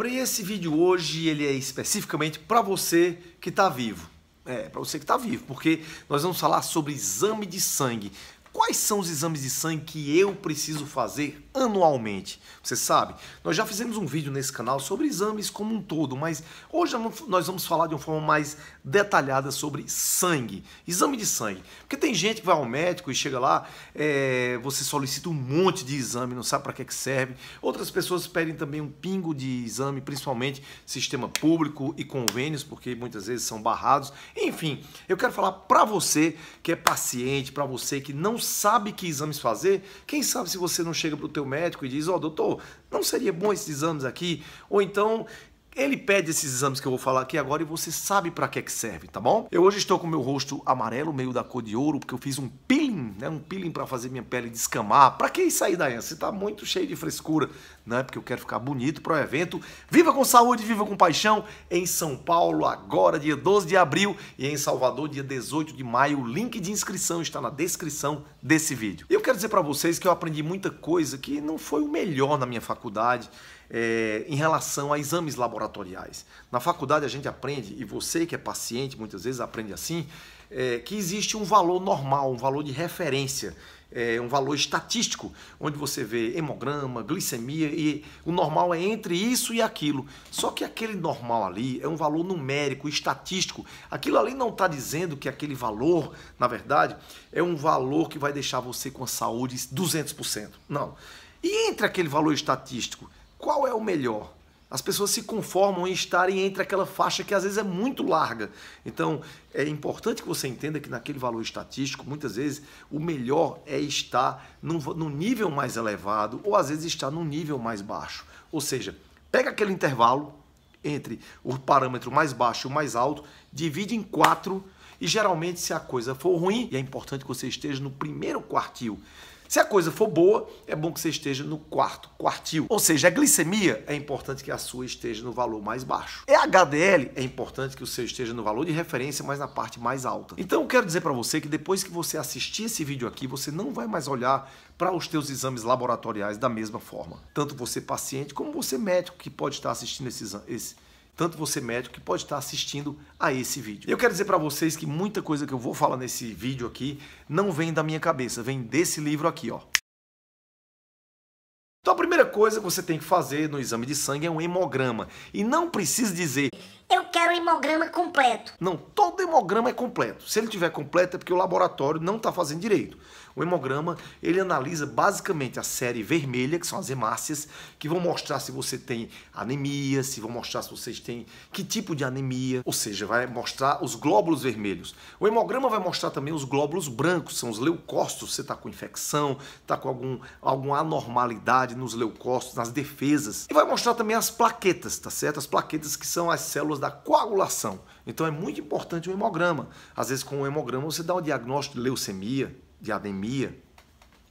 Para esse vídeo hoje, ele é especificamente para você que está vivo. É, para você que está vivo, porque nós vamos falar sobre exame de sangue. Quais são os exames de sangue que eu preciso fazer anualmente? Você sabe, nós já fizemos um vídeo nesse canal sobre exames como um todo, mas hoje nós vamos falar de uma forma mais detalhada sobre sangue, exame de sangue. Porque tem gente que vai ao médico e chega lá, é, você solicita um monte de exame, não sabe para que, que serve. Outras pessoas pedem também um pingo de exame, principalmente sistema público e convênios, porque muitas vezes são barrados. Enfim, eu quero falar para você que é paciente, para você que não sabe que exames fazer, quem sabe se você não chega para o teu médico e diz, ó oh, doutor, não seria bom esses exames aqui? Ou então, ele pede esses exames que eu vou falar aqui agora e você sabe para que que serve, tá bom? Eu hoje estou com meu rosto amarelo, meio da cor de ouro, porque eu fiz um peeling, né? Um peeling para fazer minha pele descamar. Para que isso aí, Você tá muito cheio de frescura, né? Porque eu quero ficar bonito para o evento. Viva com saúde, viva com paixão em São Paulo agora, dia 12 de abril, e em Salvador, dia 18 de maio. O link de inscrição está na descrição desse vídeo. E eu quero dizer para vocês que eu aprendi muita coisa que não foi o melhor na minha faculdade é, em relação a exames laboratoriais. Na faculdade a gente aprende, e você que é paciente muitas vezes aprende assim, é, que existe um valor normal, um valor de referência, é, um valor estatístico, onde você vê hemograma, glicemia, e o normal é entre isso e aquilo. Só que aquele normal ali é um valor numérico, estatístico. Aquilo ali não está dizendo que aquele valor, na verdade, é um valor que vai deixar você com a saúde 200%. Não. E entre aquele valor estatístico qual é o melhor? As pessoas se conformam em estarem entre aquela faixa que às vezes é muito larga. Então, é importante que você entenda que naquele valor estatístico, muitas vezes, o melhor é estar num, nível mais elevado ou às vezes estar num nível mais baixo. Ou seja, pega aquele intervalo entre o parâmetro mais baixo e o mais alto, divide em quatro e geralmente se a coisa for ruim, e é importante que você esteja no primeiro quartil, se a coisa for boa, é bom que você esteja no quarto quartil. Ou seja, a glicemia é importante que a sua esteja no valor mais baixo. E a HDL é importante que o seu esteja no valor de referência, mas na parte mais alta. Então eu quero dizer para você que depois que você assistir esse vídeo aqui, você não vai mais olhar para os teus exames laboratoriais da mesma forma. Tanto você paciente como você médico que pode estar assistindo esse, esse tanto você médico que pode estar assistindo a esse vídeo. Eu quero dizer para vocês que muita coisa que eu vou falar nesse vídeo aqui não vem da minha cabeça, vem desse livro aqui, ó. Então a primeira coisa que você tem que fazer no exame de sangue é um hemograma. E não precisa dizer eu quero um hemograma completo. Não, todo hemograma é completo. Se ele tiver completo é porque o laboratório não está fazendo direito. O hemograma, ele analisa basicamente a série vermelha, que são as hemácias, que vão mostrar se você tem anemia, se vão mostrar se vocês têm que tipo de anemia, ou seja, vai mostrar os glóbulos vermelhos. O hemograma vai mostrar também os glóbulos brancos, são os leucócitos, você está com infecção, está com algum, alguma anormalidade nos leucócitos, nas defesas. E vai mostrar também as plaquetas, tá certo? As plaquetas que são as células da coagulação. Então é muito importante o hemograma. Às vezes com o hemograma você dá o diagnóstico de leucemia, de anemia.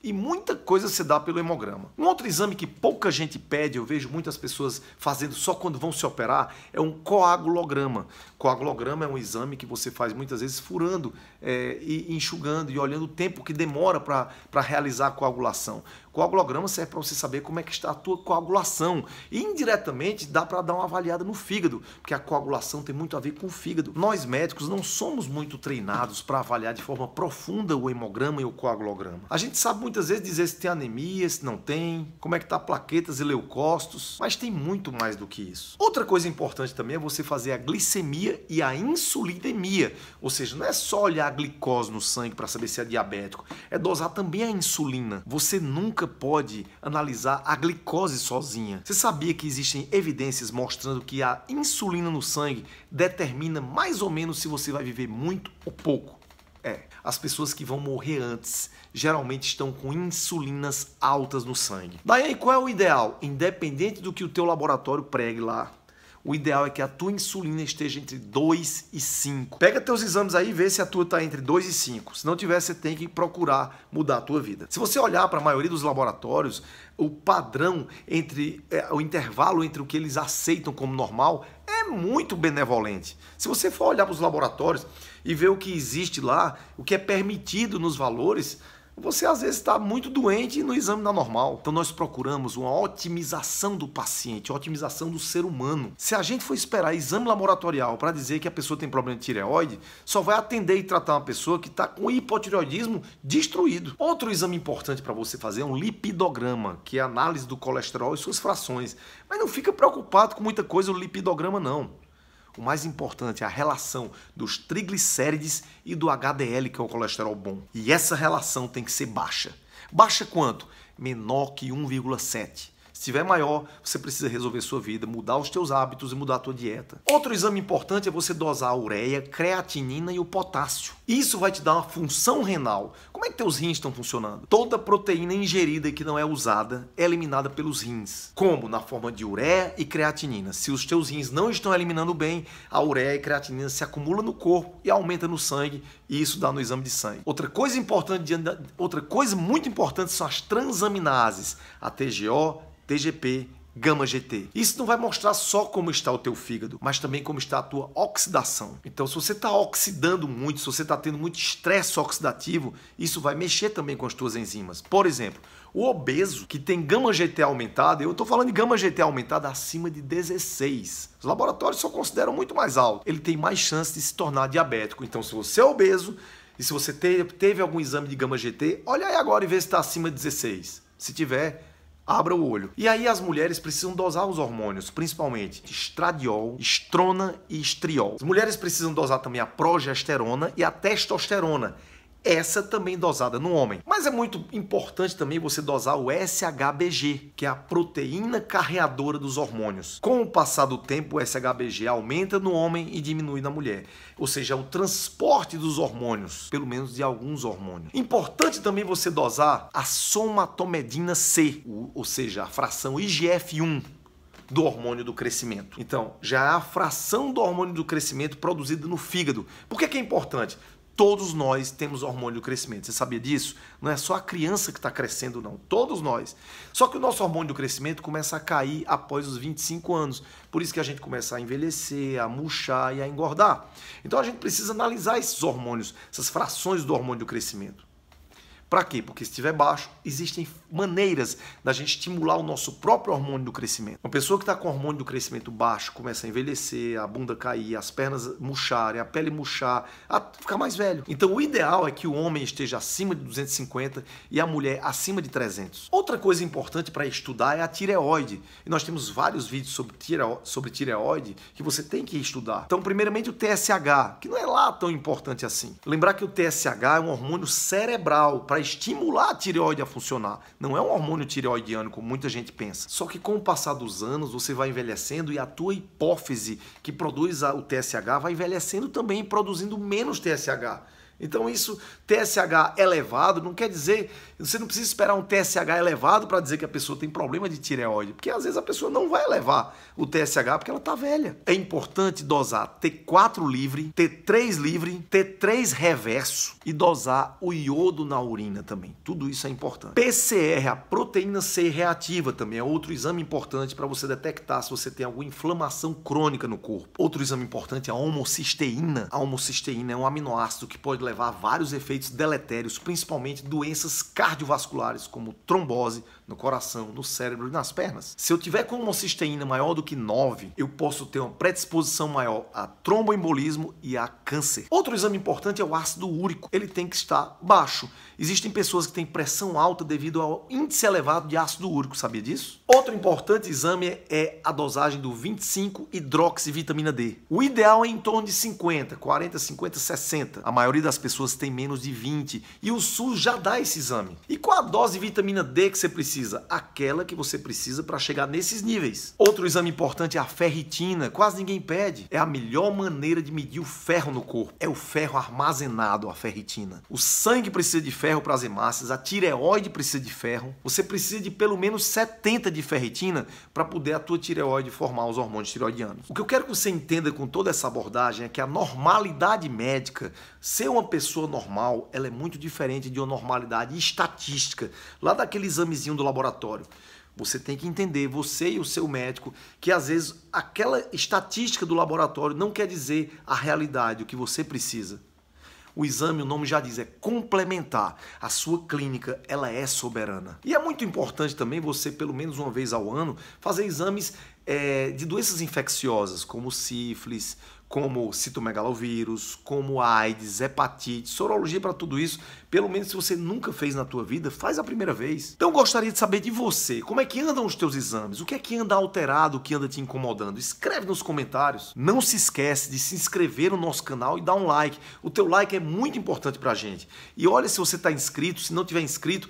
E muita coisa se dá pelo hemograma. Um outro exame que pouca gente pede, eu vejo muitas pessoas fazendo só quando vão se operar, é um coagulograma. Coagulograma é um exame que você faz muitas vezes furando é, e enxugando e olhando o tempo que demora para realizar a coagulação. Coagulograma serve para você saber como é que está a tua coagulação. E indiretamente dá para dar uma avaliada no fígado, porque a coagulação tem muito a ver com o fígado. Nós médicos não somos muito treinados para avaliar de forma profunda o hemograma e o coagulograma. A gente sabe muitas vezes dizer se tem anemia, se não tem, como é que tá plaquetas e leucócitos, mas tem muito mais do que isso. Outra coisa importante também é você fazer a glicemia e a insulidemia, ou seja, não é só olhar a glicose no sangue para saber se é diabético, é dosar também a insulina. Você nunca nunca pode analisar a glicose sozinha. Você sabia que existem evidências mostrando que a insulina no sangue determina mais ou menos se você vai viver muito ou pouco? É, as pessoas que vão morrer antes geralmente estão com insulinas altas no sangue. Daí, qual é o ideal? Independente do que o teu laboratório pregue lá, o ideal é que a tua insulina esteja entre 2 e 5. Pega teus exames aí e vê se a tua está entre 2 e 5. Se não tiver, você tem que procurar mudar a tua vida. Se você olhar para a maioria dos laboratórios, o padrão entre é, o intervalo entre o que eles aceitam como normal é muito benevolente. Se você for olhar para os laboratórios e ver o que existe lá, o que é permitido nos valores, você às vezes está muito doente e no exame dá normal. Então nós procuramos uma otimização do paciente, otimização do ser humano. Se a gente for esperar exame laboratorial para dizer que a pessoa tem problema de tireoide, só vai atender e tratar uma pessoa que está com hipotireoidismo destruído. Outro exame importante para você fazer é um lipidograma, que é a análise do colesterol e suas frações. Mas não fica preocupado com muita coisa o lipidograma não o mais importante é a relação dos triglicérides e do HDL, que é o colesterol bom. E essa relação tem que ser baixa. Baixa quanto? Menor que 1,7. Se tiver maior, você precisa resolver sua vida, mudar os teus hábitos e mudar a tua dieta. Outro exame importante é você dosar a ureia, creatinina e o potássio. Isso vai te dar uma função renal. Como é que teus rins estão funcionando? Toda proteína ingerida que não é usada é eliminada pelos rins. Como? Na forma de ureia e creatinina. Se os teus rins não estão eliminando bem, a ureia e creatinina se acumulam no corpo e aumenta no sangue, e isso dá no exame de sangue. Outra coisa importante, outra coisa muito importante são as transaminases, a TGO, TGP, gama GT. Isso não vai mostrar só como está o teu fígado, mas também como está a tua oxidação. Então, se você está oxidando muito, se você está tendo muito estresse oxidativo, isso vai mexer também com as tuas enzimas. Por exemplo, o obeso que tem gama GT aumentada, eu estou falando de gama GT aumentada acima de 16. Os laboratórios só consideram muito mais alto. Ele tem mais chance de se tornar diabético. Então, se você é obeso e se você teve algum exame de gama GT, olha aí agora e vê se está acima de 16. Se tiver, abra o olho. E aí as mulheres precisam dosar os hormônios, principalmente estradiol, estrona e estriol. As mulheres precisam dosar também a progesterona e a testosterona essa também dosada no homem. Mas é muito importante também você dosar o SHBG, que é a proteína carreadora dos hormônios. Com o passar do tempo, o SHBG aumenta no homem e diminui na mulher, ou seja, o é transporte dos hormônios, pelo menos de alguns hormônios. Importante também você dosar a somatomedina C, ou seja, a fração IGF-1, do hormônio do crescimento. Então, já é a fração do hormônio do crescimento produzida no fígado. Por que, que é importante? Todos nós temos hormônio do crescimento. Você sabia disso? Não é só a criança que está crescendo, não. Todos nós. Só que o nosso hormônio do crescimento começa a cair após os 25 anos. Por isso que a gente começa a envelhecer, a murchar e a engordar. Então a gente precisa analisar esses hormônios, essas frações do hormônio do crescimento. Para quê? Porque se estiver baixo, existem maneiras da gente estimular o nosso próprio hormônio do crescimento. Uma pessoa que está com hormônio do crescimento baixo começa a envelhecer, a bunda cair, as pernas murcharem, a pele murchar, a ficar mais velho. Então o ideal é que o homem esteja acima de 250 e a mulher acima de 300. Outra coisa importante para estudar é a tireoide. E nós temos vários vídeos sobre, tireo... sobre tireoide que você tem que estudar. Então, primeiramente o TSH, que não é lá tão importante assim. Lembrar que o TSH é um hormônio cerebral para para estimular a tireoide a funcionar. Não é um hormônio tireoidiano, como muita gente pensa. Só que com o passar dos anos, você vai envelhecendo e a tua hipófise que produz o TSH vai envelhecendo também, produzindo menos TSH. Então isso, TSH elevado, não quer dizer, você não precisa esperar um TSH elevado para dizer que a pessoa tem problema de tireoide, porque às vezes a pessoa não vai elevar o TSH porque ela está velha. É importante dosar T4 livre, T3 livre, T3 reverso e dosar o iodo na urina também. Tudo isso é importante. PCR, a proteína C reativa também é outro exame importante para você detectar se você tem alguma inflamação crônica no corpo. Outro exame importante é a homocisteína. A homocisteína é um aminoácido que pode levar a vários efeitos deletérios, principalmente doenças cardiovasculares como trombose no coração, no cérebro e nas pernas. Se eu tiver com uma cisteína maior do que 9, eu posso ter uma predisposição maior a tromboembolismo e a câncer. Outro exame importante é o ácido úrico. Ele tem que estar baixo. Existem pessoas que têm pressão alta devido ao índice elevado de ácido úrico, sabia disso? Outro importante exame é a dosagem do 25 hidroxivitamina D. O ideal é em torno de 50, 40, 50, 60. A maioria das pessoas têm menos de 20 e o SUS já dá esse exame. E qual a dose de vitamina D que você precisa? Aquela que você precisa para chegar nesses níveis. Outro exame importante é a ferritina, quase ninguém pede. É a melhor maneira de medir o ferro no corpo. É o ferro armazenado, a ferritina. O sangue precisa de ferro para as hemácias, a tireoide precisa de ferro. Você precisa de pelo menos 70 de ferritina para poder a tua tireoide formar os hormônios tireoidianos. O que eu quero que você entenda com toda essa abordagem é que a normalidade médica Ser uma pessoa normal, ela é muito diferente de uma normalidade estatística, lá daquele examezinho do laboratório. Você tem que entender, você e o seu médico, que às vezes aquela estatística do laboratório não quer dizer a realidade, o que você precisa. O exame, o nome já diz, é complementar. A sua clínica, ela é soberana. E é muito importante também você, pelo menos uma vez ao ano, fazer exames é, de doenças infecciosas, como sífilis, como citomegalovírus, como AIDS, hepatite, sorologia para tudo isso. Pelo menos se você nunca fez na tua vida, faz a primeira vez. Então gostaria de saber de você, como é que andam os teus exames? O que é que anda alterado, o que anda te incomodando? Escreve nos comentários. Não se esquece de se inscrever no nosso canal e dar um like. O teu like é muito importante pra gente. E olha se você está inscrito, se não tiver inscrito,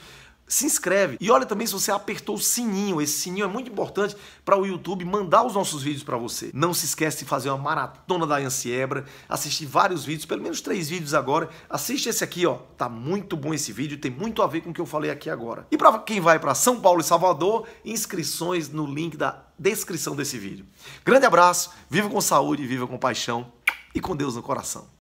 se inscreve. E olha também se você apertou o sininho. Esse sininho é muito importante para o YouTube mandar os nossos vídeos para você. Não se esquece de fazer uma maratona da Ansiebra, assistir vários vídeos, pelo menos três vídeos agora. Assiste esse aqui, ó. Tá muito bom esse vídeo, tem muito a ver com o que eu falei aqui agora. E para quem vai para São Paulo e Salvador, inscrições no link da descrição desse vídeo. Grande abraço, viva com saúde, viva com paixão e com Deus no coração.